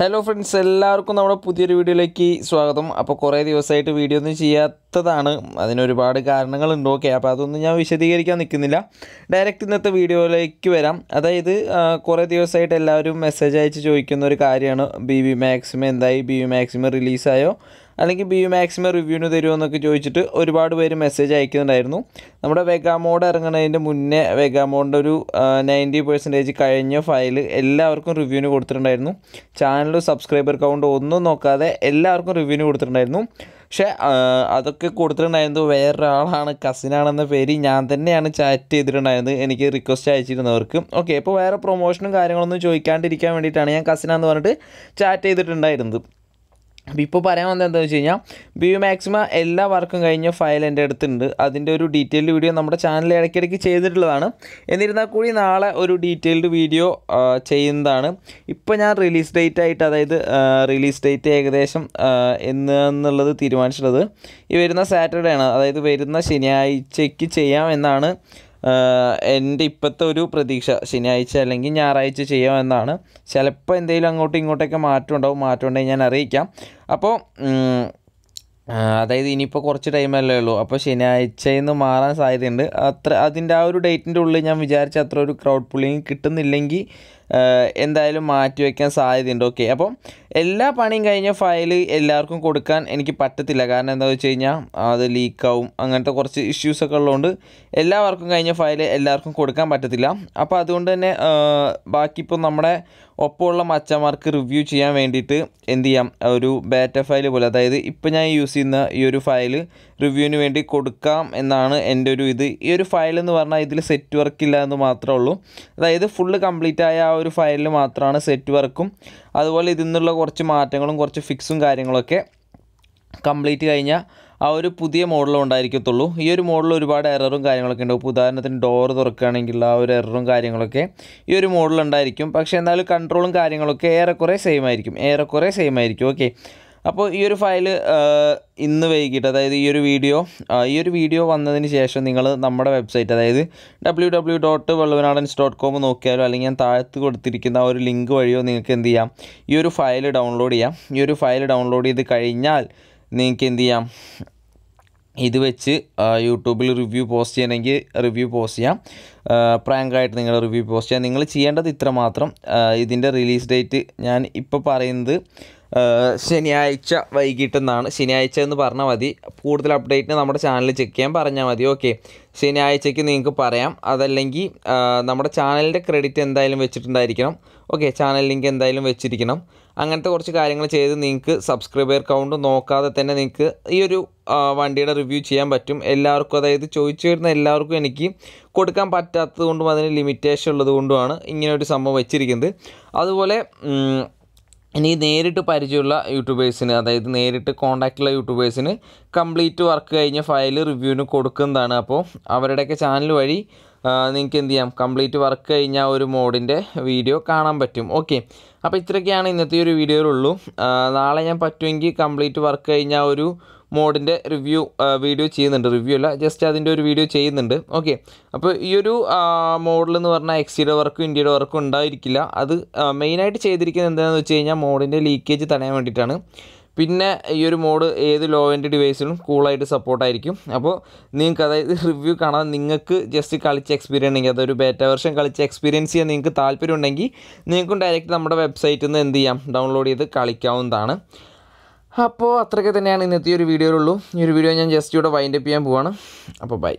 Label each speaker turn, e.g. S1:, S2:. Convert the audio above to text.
S1: hello friends എല്ലാവർക്കും നമ്മുടെ പുതിയൊരു വീഡിയോയിലേക്ക് സ്വാഗതം അപ്പോൾ കുറേ ദിവസമായിട്ട് വീഡിയോ ഒന്നും ചെയ്യാത്തതാണ് അതിനൊരുപാട് കാരണങ്ങളുണ്ട് ഓക്കെ അപ്പോൾ അതൊന്നും ഞാൻ വിശദീകരിക്കാൻ നിൽക്കുന്നില്ല ഡയറക്റ്റ് ഇന്നത്തെ വീഡിയോയിലേക്ക് വരാം അതായത് കുറേ ദിവസമായിട്ട് എല്ലാവരും മെസ്സേജ് അയച്ച് ചോദിക്കുന്ന ഒരു കാര്യമാണ് ബി വി മാക്സിമം എന്തായി ബി വി മാക്സിമം റിലീസായോ അല്ലെങ്കിൽ ബി യു മാക്സിമം റിവ്യൂവിന് തരുമോ എന്നൊക്കെ ചോദിച്ചിട്ട് ഒരുപാട് പേര് മെസ്സേജ് അയക്കുന്നുണ്ടായിരുന്നു നമ്മുടെ വെഗാമോഡ് ഇറങ്ങുന്നതിൻ്റെ മുന്നേ വെഗാമോഡിൻ്റെ ഒരു നയൻറ്റി പെർസെൻറ്റേജ് കഴിഞ്ഞ ഫയൽ എല്ലാവർക്കും റിവ്യൂവിന് കൊടുത്തിട്ടുണ്ടായിരുന്നു ചാനൽ സബ്സ്ക്രൈബർ കൗണ്ട് ഒന്നും നോക്കാതെ എല്ലാവർക്കും റിവ്യൂവിന് കൊടുത്തിട്ടുണ്ടായിരുന്നു പക്ഷേ അതൊക്കെ കൊടുത്തിട്ടുണ്ടായിരുന്നത് വേറൊരാളാണ് കസിനാണെന്ന പേര് ഞാൻ തന്നെയാണ് ചാറ്റ് ചെയ്തിട്ടുണ്ടായിരുന്നത് എനിക്ക് റിക്വസ്റ്റ് അയച്ചിരുന്നവർക്ക് ഓക്കെ അപ്പോൾ വേറെ പ്രൊമോഷനും കാര്യങ്ങളൊന്നും ചോദിക്കാണ്ടിരിക്കാൻ വേണ്ടിയിട്ടാണ് ഞാൻ കസിനാന്ന് പറഞ്ഞിട്ട് ചാറ്റ് ചെയ്തിട്ടുണ്ടായിരുന്നത് അപ്പോൾ ഇപ്പോൾ പറയാൻ വന്നത് എന്താ വെച്ച് കഴിഞ്ഞാൽ ബി യു മാക്സിമം എല്ലാ വർക്കും കഴിഞ്ഞ ഫയൽ എൻ്റെ അടുത്തുണ്ട് അതിൻ്റെ ഒരു ഡീറ്റെയിൽഡ് വീഡിയോ നമ്മുടെ ചാനലിൽ ഇടയ്ക്കിടയ്ക്ക് ചെയ്തിട്ടുള്ളതാണ് എന്നിരുന്നാൽ കൂടി നാളെ ഒരു ഡീറ്റെയിൽഡ് വീഡിയോ ചെയ്യുന്നതാണ് ഇപ്പോൾ ഞാൻ റിലീസ് ഡേറ്റ് ആയിട്ട് അതായത് റിലീസ് ഡേറ്റ് ഏകദേശം എന്നുള്ളത് തീരുമാനിച്ചിട്ടുള്ളത് ഈ വരുന്ന സാറ്റർഡേ ആണ് അതായത് വരുന്ന ശനിയാഴ്ചയ്ക്ക് ചെയ്യാം എന്നാണ് എൻ്റെ ഇപ്പോഴത്തെ ഒരു പ്രതീക്ഷ ശനിയാഴ്ച അല്ലെങ്കിൽ ഞായറാഴ്ച ചെയ്യാമെന്നാണ് ചിലപ്പോൾ എന്തെങ്കിലും അങ്ങോട്ടും ഇങ്ങോട്ടൊക്കെ മാറ്റം ഉണ്ടാവും മാറ്റം ഉണ്ടെങ്കിൽ ഞാൻ അറിയിക്കാം അപ്പോൾ അതായത് ഇനിയിപ്പോൾ കുറച്ച് ടൈമല്ലേ ഉള്ളൂ അപ്പോൾ ശനിയാഴ്ചയിൽ നിന്ന് മാറാൻ സാധ്യതയുണ്ട് അത്ര അതിൻ്റെ ആ ഒരു ഡേറ്റിൻ്റെ ഉള്ളിൽ ഞാൻ വിചാരിച്ച അത്ര ഒരു ക്രൗഡ് പുള്ളിങ് കിട്ടുന്നില്ലെങ്കിൽ എന്തായാലും മാറ്റി വയ്ക്കാൻ സാധ്യതയുണ്ട് ഓക്കെ അപ്പം എല്ലാ പണിയും കഴിഞ്ഞ ഫയൽ എല്ലാവർക്കും കൊടുക്കാൻ എനിക്ക് പറ്റത്തില്ല കാരണം എന്താ വെച്ച് കഴിഞ്ഞാൽ അത് ലീക്കാവും അങ്ങനത്തെ കുറച്ച് ഇഷ്യൂസൊക്കെ ഉള്ളതുകൊണ്ട് എല്ലാവർക്കും കഴിഞ്ഞ ഫയൽ എല്ലാവർക്കും കൊടുക്കാൻ പറ്റത്തില്ല അപ്പോൾ അതുകൊണ്ട് തന്നെ ബാക്കി ഇപ്പോൾ നമ്മുടെ ഒപ്പമുള്ള മച്ചന്മാർക്ക് റിവ്യൂ ചെയ്യാൻ വേണ്ടിയിട്ട് എന്ത് ചെയ്യാം ഒരു ബാറ്റ ഫയൽ പോലെ അതായത് ഇപ്പോൾ ഞാൻ യൂസ് ചെയ്യുന്ന ഈ ഒരു ഫയൽ റിവ്യൂവിന് വേണ്ടി കൊടുക്കാം എന്നാണ് എൻ്റെ ഒരു ഇത് ഈ ഒരു ഫയൽ എന്ന് പറഞ്ഞാൽ ഇതിൽ സെറ്റ് വർക്കില്ല എന്ന് മാത്രമേ ഉള്ളൂ അതായത് ഫുള്ള് കംപ്ലീറ്റ് ആയ ആ ഒരു ഫയലിൽ മാത്രമാണ് സെറ്റ് വർക്കും അതുപോലെ ഇതിൽ നിന്നുള്ള കുറച്ച് മാറ്റങ്ങളും കുറച്ച് ഫിക്സും കാര്യങ്ങളൊക്കെ കംപ്ലീറ്റ് കഴിഞ്ഞാൽ ആ ഒരു പുതിയ മോഡലും ഉണ്ടായിരിക്കത്തുള്ളൂ ഈ ഒരു മോഡൽ ഒരുപാട് എററും കാര്യങ്ങളൊക്കെ ഉണ്ടാവും ഇപ്പോൾ ഉദാഹരണത്തിന് ഡോർ തുറക്കുകയാണെങ്കിൽ ആ ഒരു എററും കാര്യങ്ങളൊക്കെ ഈ ഒരു മോഡൽ ഉണ്ടായിരിക്കും പക്ഷേ എന്നാലും കൺട്രോളും കാര്യങ്ങളൊക്കെ ഏറെക്കുറെ സെയിം ആയിരിക്കും ഏറെക്കുറെ സെയിം ആയിരിക്കും ഓക്കെ അപ്പോൾ ഈ ഒരു ഫയൽ ഇന്ന് വൈകിട്ട് അതായത് ഈ ഒരു വീഡിയോ ഈ ഒരു വീഡിയോ വന്നതിന് ശേഷം നിങ്ങൾ നമ്മുടെ വെബ്സൈറ്റ് അതായത് ഡബ്ല്യൂ ഡബ്ല്യൂ ഡോട്ട് വെള്ളവനാടൻസ് ഡോട്ട് കോം നോക്കിയാലോ അല്ലെങ്കിൽ ഞാൻ താഴത്ത് കൊടുത്തിരിക്കുന്ന ഒരു ലിങ്ക് വഴിയോ നിങ്ങൾക്ക് എന്ത് ചെയ്യാം ഈ ഒരു ഫയൽ ഡൗൺലോഡ് ചെയ്യാം ഈ ഒരു ഫയൽ ഡൗൺലോഡ് ചെയ്ത് കഴിഞ്ഞാൽ നിങ്ങൾക്ക് എന്ത് ചെയ്യാം ഇത് വെച്ച് യൂട്യൂബിൽ റിവ്യൂ പോസ്റ്റ് ചെയ്യണമെങ്കിൽ റിവ്യൂ പോസ്റ്റ് ചെയ്യാം പ്രാങ്കായിട്ട് നിങ്ങൾ റിവ്യൂ പോസ്റ്റ് ചെയ്യാം നിങ്ങൾ ചെയ്യേണ്ടത് ഇത്ര മാത്രം ഇതിൻ്റെ റിലീസ് ഡേറ്റ് ഞാൻ ഇപ്പോൾ പറയുന്നത് ശനിയാഴ്ച വൈകിട്ടെന്നാണ് ശനിയാഴ്ച എന്ന് പറഞ്ഞാൽ മതി കൂടുതൽ അപ്ഡേറ്റ് നമ്മുടെ ചാനൽ ചെക്ക് ചെയ്യാൻ പറഞ്ഞാൽ മതി ഓക്കെ ശനിയാഴ്ചയ്ക്ക് നിങ്ങൾക്ക് പറയാം അതല്ലെങ്കിൽ നമ്മുടെ ചാനലിൻ്റെ ക്രെഡിറ്റ് എന്തായാലും വെച്ചിട്ടുണ്ടായിരിക്കണം ഓക്കെ ചാനൽ ലിങ്ക് എന്തായാലും വെച്ചിരിക്കണം അങ്ങനത്തെ കുറച്ച് കാര്യങ്ങൾ ചെയ്ത് നിങ്ങൾക്ക് സബ്സ്ക്രൈബർ കൗണ്ട് നോക്കാതെ തന്നെ നിങ്ങൾക്ക് ഈ ഒരു വണ്ടിയുടെ റിവ്യൂ ചെയ്യാൻ പറ്റും എല്ലാവർക്കും അതായത് ചോദിച്ചു വരുന്ന എല്ലാവർക്കും എനിക്ക് കൊടുക്കാൻ പറ്റാത്തതുകൊണ്ടും അതിന് ലിമിറ്റേഷൻ കൊണ്ടുമാണ് ഇങ്ങനെ ഒരു സംഭവം വെച്ചിരിക്കുന്നത് അതുപോലെ ഇനി നേരിട്ട് പരിചയമുള്ള യൂട്യൂബേഴ്സിന് അതായത് നേരിട്ട് കോൺടാക്റ്റുള്ള യൂട്യൂബേഴ്സിന് കംപ്ലീറ്റ് വർക്ക് കഴിഞ്ഞ ഫയൽ റിവ്യൂവിന് കൊടുക്കുന്നതാണ് അപ്പോൾ അവരുടെയൊക്കെ ചാനൽ വഴി നിങ്ങൾക്ക് എന്ത് ചെയ്യാം കംപ്ലീറ്റ് വർക്ക് കഴിഞ്ഞ ഒരു മോഡിൻ്റെ വീഡിയോ കാണാൻ പറ്റും ഓക്കെ അപ്പോൾ ഇത്രയൊക്കെയാണ് ഇന്നത്തെ ഒരു വീഡിയോയിലുള്ളൂ നാളെ ഞാൻ പറ്റുമെങ്കിൽ കംപ്ലീറ്റ് വർക്ക് കഴിഞ്ഞ ഒരു മോഡിൻ്റെ റിവ്യൂ വീഡിയോ ചെയ്യുന്നുണ്ട് റിവ്യൂ അല്ല ജസ്റ്റ് അതിൻ്റെ ഒരു വീഡിയോ ചെയ്യുന്നുണ്ട് ഓക്കെ അപ്പോൾ ഈ ഒരു മോഡൽ എന്ന് പറഞ്ഞാൽ എക്സ്റ്റീരിയർ വർക്കും ഇന്ത്യയുടെ വർക്കും ഉണ്ടായിരിക്കില്ല അത് മെയിനായിട്ട് ചെയ്തിരിക്കുന്നത് എന്താണെന്ന് വെച്ച് കഴിഞ്ഞാൽ മോഡിൻ്റെ ലീക്കേജ് തടയാൻ വേണ്ടിയിട്ടാണ് പിന്നെ ഈ ഒരു മോഡ് ഏത് ലോ എൻഡ് ഡിവൈസിലും കൂളായിട്ട് സപ്പോർട്ടായിരിക്കും അപ്പോൾ നിങ്ങൾക്ക് അതായത് റിവ്യൂ കാണാൻ നിങ്ങൾക്ക് ജസ്റ്റ് കളിച്ച് എക്സ്പീരിയൻസ് ഉണ്ടെങ്കിൽ അതൊരു ബേറ്റ വർഷം കളിച്ച് എക്സ്പീരിയൻസ് ചെയ്യാൻ നിങ്ങൾക്ക് താല്പര്യം ഉണ്ടെങ്കിൽ നിങ്ങൾക്കും ഡയറക്റ്റ് നമ്മുടെ വെബ്സൈറ്റിൽ നിന്ന് എന്ത് ചെയ്യാം ഡൗൺലോഡ് ചെയ്ത് കളിക്കാവുന്നതാണ് അപ്പോൾ അത്രയൊക്കെ തന്നെയാണ് ഇന്നത്തെ ഒരു വീഡിയോയിലുള്ളൂ ഈ ഒരു വീഡിയോ ഞാൻ ജസ്റ്റ് ഇവിടെ വൈൻഡപ്പ് ചെയ്യാൻ പോവാണ് അപ്പോൾ ബൈ